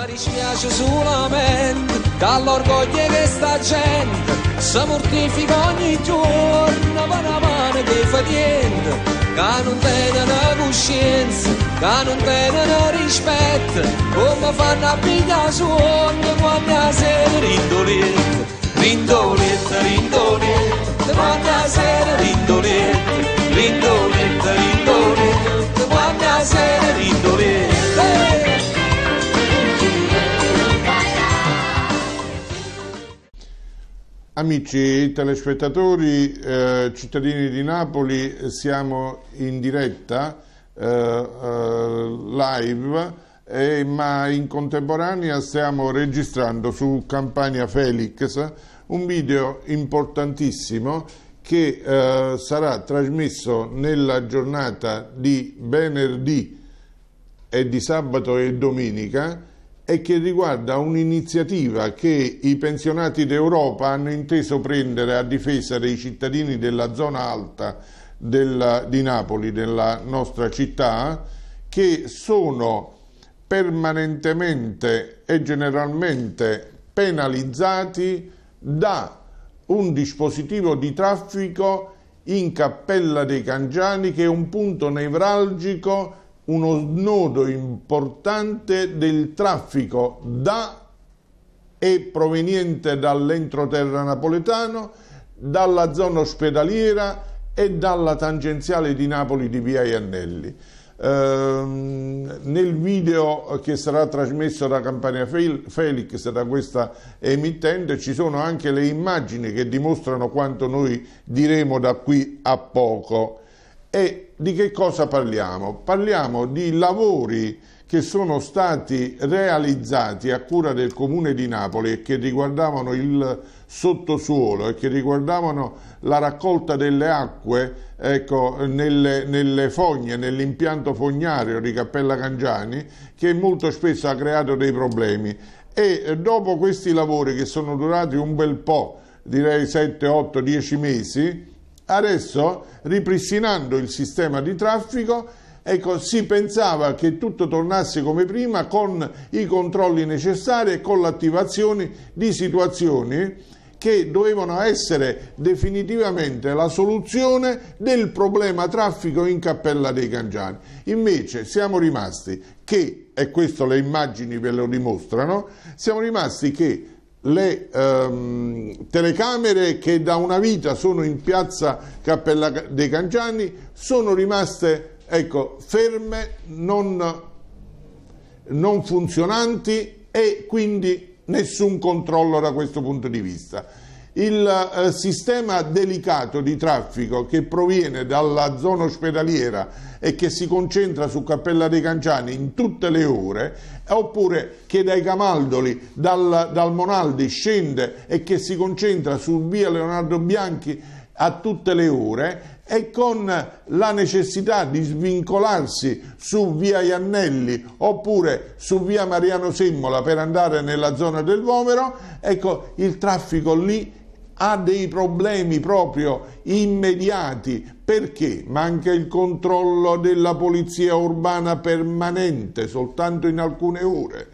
Ma dispiace solamente dall'orgoglio che sta gente si mortifica ogni giorno con la mano che fa niente, che non tiene una coscienza, che non tiene una rispetto, come fanno a pigliare sonno quando la sera rindolette, rindolente, rindolente, quando la sera rindolette, rindolente, rindolente, quando la sera rindolette. Amici telespettatori, eh, cittadini di Napoli, siamo in diretta eh, eh, live, ma in contemporanea stiamo registrando su Campania Felix un video importantissimo che eh, sarà trasmesso nella giornata di venerdì e di sabato e domenica e che riguarda un'iniziativa che i pensionati d'Europa hanno inteso prendere a difesa dei cittadini della zona alta del, di Napoli, della nostra città, che sono permanentemente e generalmente penalizzati da un dispositivo di traffico in Cappella dei Cangiani che è un punto nevralgico uno snodo importante del traffico da e proveniente dall'entroterra napoletano, dalla zona ospedaliera e dalla tangenziale di Napoli di Via Iannelli. Ehm, nel video che sarà trasmesso da Campania Felix, da questa emittente, ci sono anche le immagini che dimostrano quanto noi diremo da qui a poco. E di che cosa parliamo? Parliamo di lavori che sono stati realizzati a cura del Comune di Napoli e che riguardavano il sottosuolo e che riguardavano la raccolta delle acque ecco, nelle, nelle, fogne, nell'impianto fognario di Cappella Cangiani che molto spesso ha creato dei problemi e dopo questi lavori che sono durati un bel po', direi 7, 8, 10 mesi, Adesso, ripristinando il sistema di traffico, ecco, si pensava che tutto tornasse come prima con i controlli necessari e con l'attivazione di situazioni che dovevano essere definitivamente la soluzione del problema traffico in Cappella dei Cangiani. Invece siamo rimasti che, e queste le immagini ve lo dimostrano, siamo rimasti che le ehm, telecamere che da una vita sono in piazza Cappella dei Cangiani sono rimaste ecco, ferme, non, non funzionanti e quindi nessun controllo da questo punto di vista il eh, sistema delicato di traffico che proviene dalla zona ospedaliera e che si concentra su Cappella dei Canciani in tutte le ore, oppure che dai Camaldoli, dal, dal Monaldi scende e che si concentra su via Leonardo Bianchi a tutte le ore e con la necessità di svincolarsi su via Iannelli oppure su via Mariano Semmola per andare nella zona del Vomero, ecco il traffico lì ha dei problemi proprio immediati perché manca il controllo della polizia urbana permanente soltanto in alcune ore.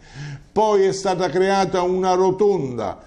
Poi è stata creata una rotonda,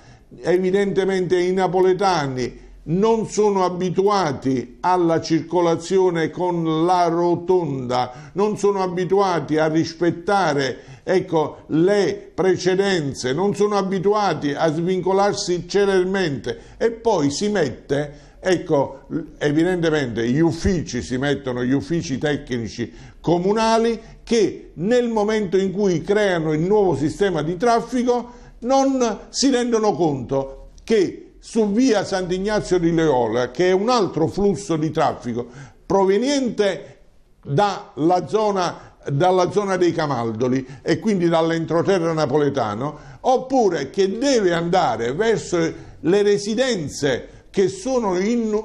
evidentemente i napoletani non sono abituati alla circolazione con la rotonda, non sono abituati a rispettare ecco, le precedenze, non sono abituati a svincolarsi celermente e poi si mette Ecco, evidentemente gli uffici si mettono, gli uffici tecnici comunali che nel momento in cui creano il nuovo sistema di traffico non si rendono conto che su via Sant'Ignazio di Leola, che è un altro flusso di traffico proveniente dalla zona, dalla zona dei Camaldoli e quindi dall'entroterra napoletano, oppure che deve andare verso le residenze che sono in,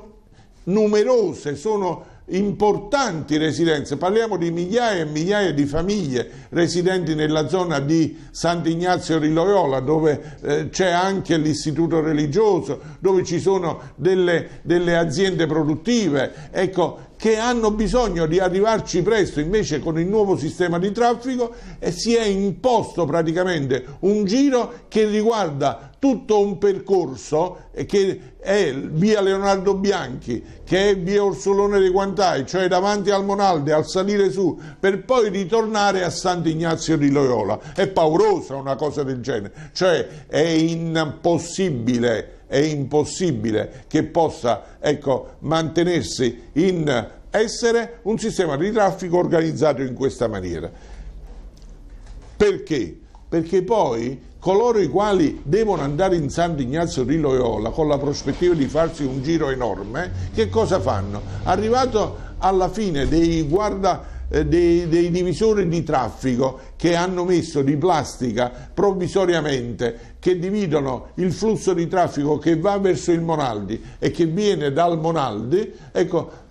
numerose, sono importanti residenze, parliamo di migliaia e migliaia di famiglie residenti nella zona di Sant'Ignazio di Loyola dove eh, c'è anche l'istituto religioso, dove ci sono delle, delle aziende produttive, ecco, che hanno bisogno di arrivarci presto, invece con il nuovo sistema di traffico eh, si è imposto praticamente un giro che riguarda tutto un percorso eh, che è via Leonardo Bianchi, che è via Orsolone dei Guantai, cioè davanti al Monalde, al salire su, per poi ritornare a Sant'Ignazio di Loyola. È paurosa una cosa del genere, cioè è impossibile, è impossibile che possa ecco, mantenersi in essere un sistema di traffico organizzato in questa maniera. Perché? Perché poi coloro i quali devono andare in Sant'Ignazio di Loyola con la prospettiva di farsi un giro enorme, che cosa fanno? Arrivato alla fine dei guarda eh, dei, dei, divisori di traffico che hanno messo di plastica provvisoriamente che dividono il flusso di traffico che va verso il Monaldi e che viene dal Monaldi, ecco,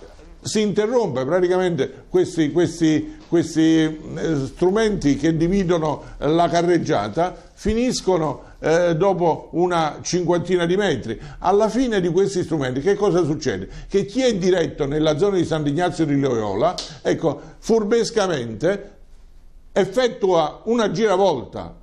si interrompe praticamente questi, questi, questi eh, strumenti che dividono la carreggiata finiscono eh, dopo una cinquantina di metri. Alla fine di questi strumenti che cosa succede? Che chi è diretto nella zona di Sant'Ignazio di Loyola, ecco, furbescamente effettua una giravolta,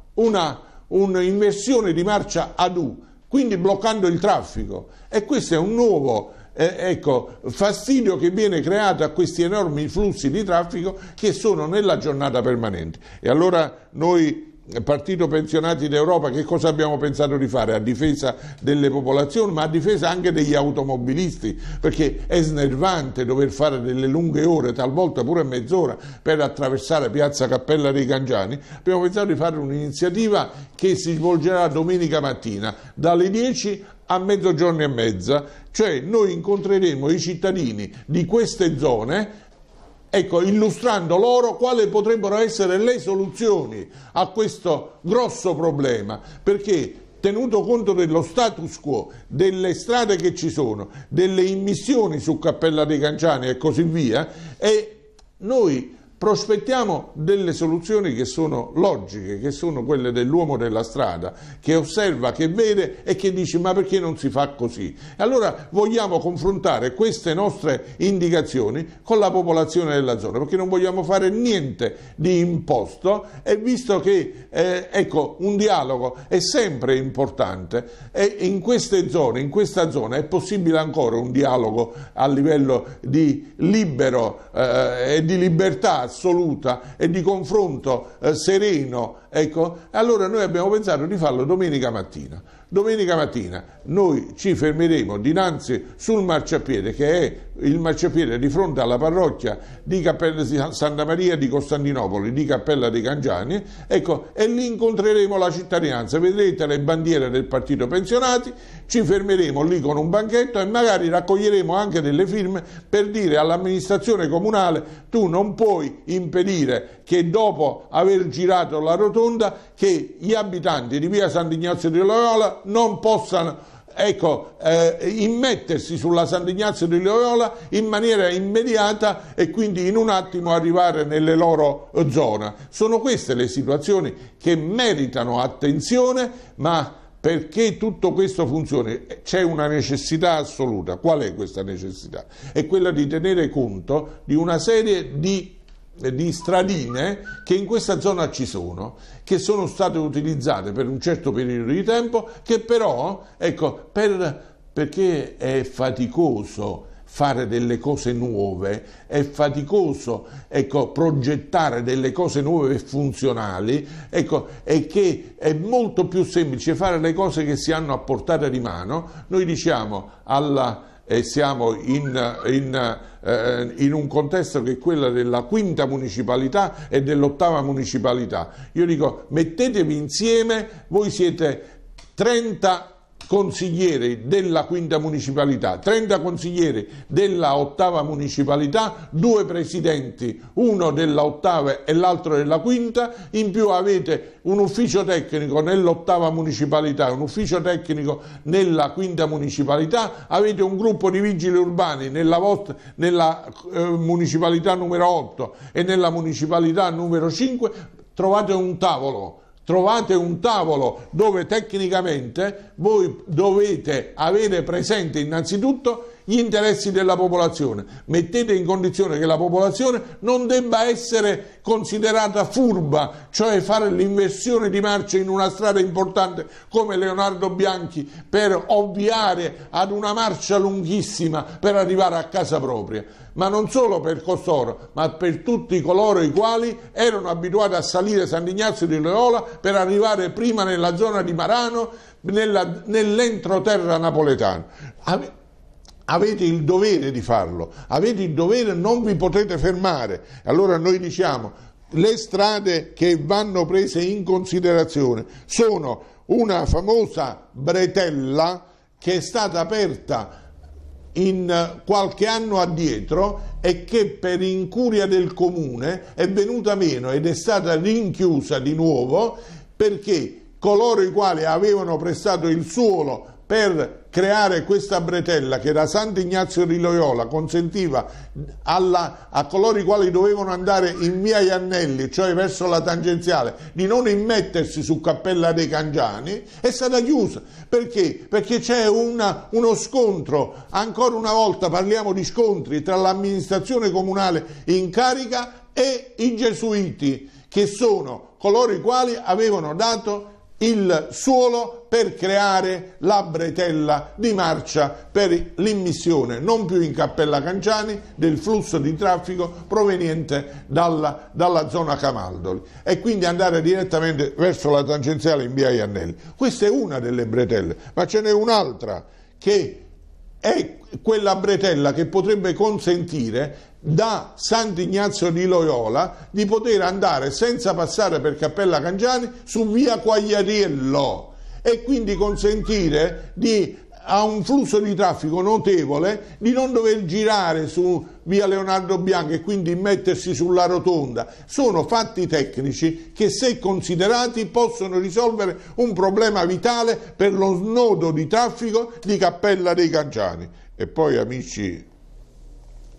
un'inversione un di marcia ad U, quindi bloccando il traffico. E questo è un nuovo eh, ecco, fastidio che viene creato a questi enormi flussi di traffico che sono nella giornata permanente. E allora noi Partito Pensionati d'Europa, che cosa abbiamo pensato di fare? A difesa delle popolazioni, ma a difesa anche degli automobilisti, perché è snervante dover fare delle lunghe ore, talvolta pure mezz'ora, per attraversare Piazza Cappella dei Cangiani. Abbiamo pensato di fare un'iniziativa che si svolgerà domenica mattina dalle 10 a mezzogiorno e mezza, cioè noi incontreremo i cittadini di queste zone ecco, illustrando loro quali potrebbero essere le soluzioni a questo grosso problema, perché tenuto conto dello status quo, delle strade che ci sono, delle immissioni su Cappella dei Canciani e così via, e noi prospettiamo delle soluzioni che sono logiche, che sono quelle dell'uomo della strada, che osserva, che vede e che dice ma perché non si fa così? Allora vogliamo confrontare queste nostre indicazioni con la popolazione della zona, perché non vogliamo fare niente di imposto e visto che eh, ecco, un dialogo è sempre importante e in queste zone, in questa zona è possibile ancora un dialogo a livello di libero eh, e di libertà assoluta e di confronto eh, sereno. Ecco, allora noi abbiamo pensato di farlo domenica mattina. Domenica mattina noi ci fermeremo dinanzi sul marciapiede che è il marciapiede di fronte alla parrocchia di Cappella di Santa Maria di Costantinopoli, di Cappella dei Cangiani, ecco, e lì incontreremo la cittadinanza, vedrete le bandiere del partito pensionati, ci fermeremo lì con un banchetto e magari raccoglieremo anche delle firme per dire all'amministrazione comunale tu non puoi impedire che dopo aver girato la rotonda che gli abitanti di via Sant'Ignazio di Loyola non possano ecco, eh, immettersi sulla Sant'Ignazio di Loyola in maniera immediata e quindi in un attimo arrivare nelle loro zone. Sono queste le situazioni che meritano attenzione, ma perché tutto questo funzioni eh, c'è una necessità assoluta. Qual è questa necessità? È quella di tenere conto di una serie di di stradine che in questa zona ci sono, che sono state utilizzate per un certo periodo di tempo, che però, ecco, per, perché è faticoso fare delle cose nuove, è faticoso ecco, progettare delle cose nuove e funzionali, ecco, e che è molto più semplice fare le cose che si hanno a portata di mano, noi diciamo alla e siamo in, in, eh, in, un contesto che è quello della quinta municipalità e dell'ottava municipalità. Io dico mettetevi insieme, voi siete 30 consiglieri della quinta municipalità, 30 consiglieri della ottava municipalità, due presidenti, uno della ottava e l'altro della quinta, in più avete un ufficio tecnico nell'ottava municipalità, un ufficio tecnico nella quinta municipalità, avete un gruppo di vigili urbani nella, vostra, nella eh, municipalità numero 8 e nella municipalità numero 5, trovate un tavolo Trovate un tavolo dove tecnicamente voi dovete avere presente innanzitutto gli interessi della popolazione, mettete in condizione che la popolazione non debba essere considerata furba, cioè fare l'inversione di marcia in una strada importante come Leonardo Bianchi per ovviare ad una marcia lunghissima per arrivare a casa propria, ma non solo per costoro, ma per tutti coloro i quali erano abituati a salire Sant'Ignazio di Loyola per arrivare prima nella zona di Marano, nell'entroterra napoletano avete il dovere di farlo, avete il dovere, non vi potete fermare. Allora noi diciamo, le strade che vanno prese in considerazione sono una famosa bretella che è stata aperta in eh, qualche anno addietro e che per incuria del comune è venuta meno ed è stata rinchiusa di nuovo perché coloro i quali avevano prestato il suolo per creare questa bretella che da Sant'Ignazio di Loyola consentiva alla, a coloro i quali dovevano andare in via Iannelli, cioè verso la tangenziale, di non immettersi su Cappella dei Cangiani, è stata chiusa. Perché? Perché c'è uno scontro, ancora una volta parliamo di scontri tra l'amministrazione comunale in carica e i gesuiti, che sono coloro i quali avevano dato il suolo per creare la bretella di marcia per l'immissione non più in Cappella Canciani del flusso di traffico proveniente dalla, dalla, zona Camaldoli e quindi andare direttamente verso la tangenziale in via Iannelli. Questa è una delle bretelle, ma ce n'è un'altra che è quella bretella che potrebbe consentire da Sant'Ignazio di Loyola di poter andare senza passare per Cappella Cangiani su via Quagliariello e quindi consentire di ha un flusso di traffico notevole di non dover girare su via Leonardo Bianchi e quindi mettersi sulla rotonda. Sono fatti tecnici che se considerati possono risolvere un problema vitale per lo snodo di traffico di Cappella dei Caggiani. E poi amici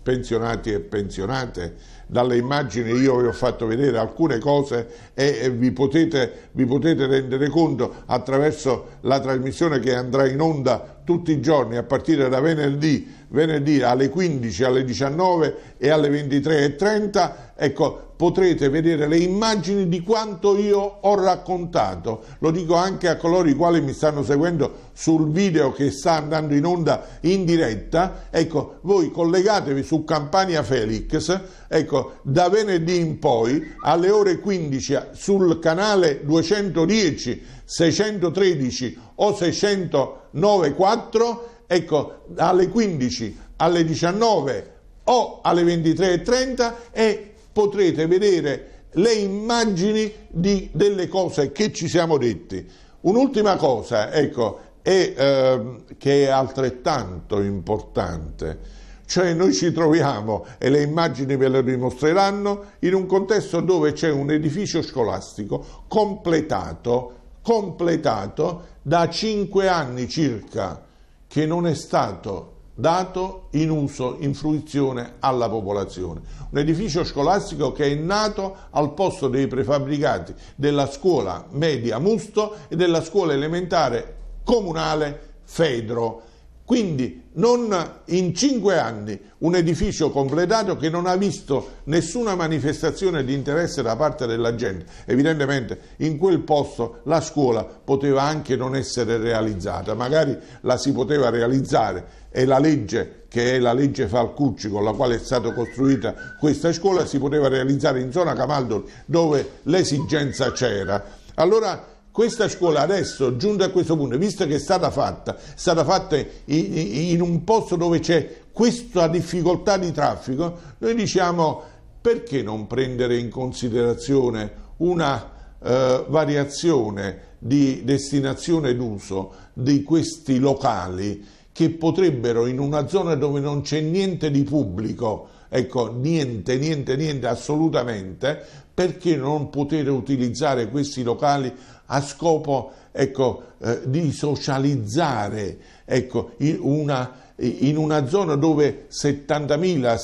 pensionati e pensionate, dalle immagini io vi ho fatto vedere alcune cose e vi potete, vi potete rendere conto attraverso la trasmissione che andrà in onda tutti i giorni a partire da venerdì, venerdì alle 15, alle 19 e alle 23.30, ecco, potrete vedere le immagini di quanto io ho raccontato. Lo dico anche a coloro i quali mi stanno seguendo sul video che sta andando in onda in diretta. Ecco, voi collegatevi su Campania Felix, ecco, da venerdì in poi alle ore 15 sul canale 210, 613 o 613. 94, ecco, alle 15, alle 19 o alle 23.30 e potrete vedere le immagini di, delle cose che ci siamo detti. Un'ultima cosa, ecco, è, eh, che è altrettanto importante, cioè noi ci troviamo, e le immagini ve le dimostreranno, in un contesto dove c'è un edificio scolastico completato completato da cinque anni circa che non è stato dato in uso, in fruizione alla popolazione. Un edificio scolastico che è nato al posto dei prefabbricati della scuola media Musto e della scuola elementare comunale Fedro quindi non in cinque anni un edificio completato che non ha visto nessuna manifestazione di interesse da parte della gente. Evidentemente in quel posto la scuola poteva anche non essere realizzata, magari la si poteva realizzare e la legge che è la legge Falcucci con la quale è stata costruita questa scuola si poteva realizzare in zona Camaldoli dove l'esigenza c'era. Allora questa scuola adesso giunta a questo punto, visto che è stata fatta, è stata fatta in un posto dove c'è questa difficoltà di traffico, noi diciamo perché non prendere in considerazione una eh, variazione di destinazione d'uso di questi locali che potrebbero in una zona dove non c'è niente di pubblico, ecco niente, niente, niente assolutamente, perché non poter utilizzare questi locali a scopo ecco, eh, di socializzare ecco, in, una, in, una, zona dove 70.000, 65.000,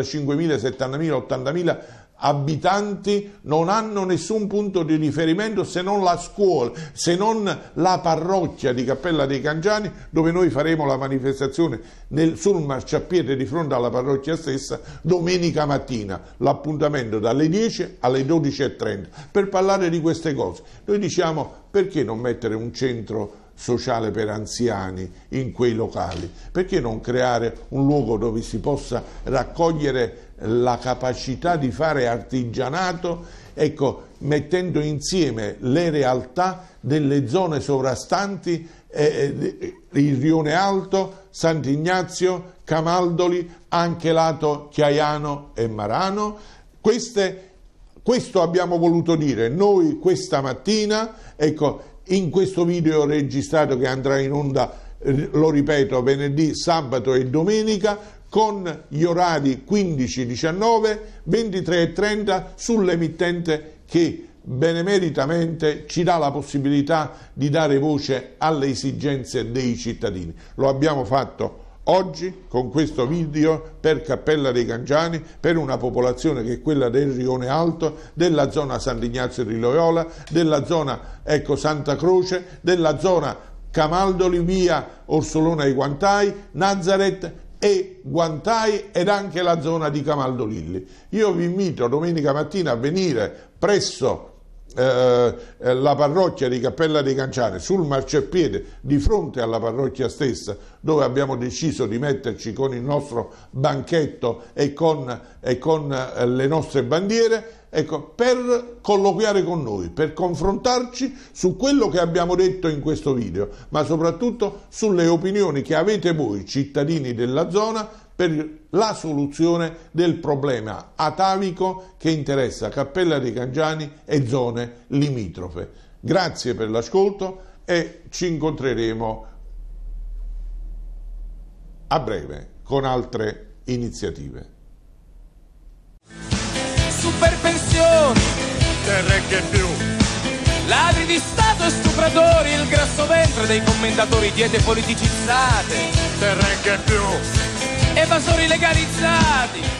70.000, 80.000 abitanti non hanno nessun punto di riferimento se non la scuola, se non la parrocchia di Cappella dei Cangiani dove noi faremo la manifestazione nel, sul marciapiede di fronte alla parrocchia stessa domenica mattina, l'appuntamento dalle 10 alle 12.30 per parlare di queste cose. Noi diciamo perché non mettere un centro sociale per anziani in quei locali? Perché non creare un luogo dove si possa raccogliere la capacità di fare artigianato, ecco, mettendo insieme le realtà delle zone sovrastanti, eh, eh il Rione Alto, Sant'Ignazio, Camaldoli, anche lato Chiaiano e Marano. Queste, questo abbiamo voluto dire noi questa mattina, ecco, in questo video registrato che andrà in onda eh, lo ripeto venerdì, sabato e domenica con gli orari 15, 19, 23 e 30 sull'emittente che benemeritamente ci dà la possibilità di dare voce alle esigenze dei cittadini. Lo abbiamo fatto Oggi con questo video per Cappella dei Cangiani, per una popolazione che è quella del Rione Alto, della zona Sant'Ignazio di Loyola, della zona ecco, Santa Croce, della zona Camaldoli via Orsolona e Guantai, Nazareth e Guantai ed anche la zona di Camaldolilli. Io vi invito domenica mattina a venire presso eh, eh, eh, la parrocchia di Cappella dei Canciane sul marciapiede di fronte alla parrocchia stessa dove abbiamo deciso di metterci con il nostro banchetto e con, e con le nostre bandiere ecco, per colloquiare con noi, per confrontarci su quello che abbiamo detto in questo video, ma soprattutto sulle opinioni che avete voi, cittadini della zona, per la soluzione del problema atavico che interessa Cappella dei Cangiani e zone limitrofe. Grazie per l'ascolto e ci incontreremo a breve con altre iniziative. Superpensioni, terre che più, ladri di Stato e stupratori, il grasso ventre dei commentatori, diete politicizzate, terre che più evasori legalizzati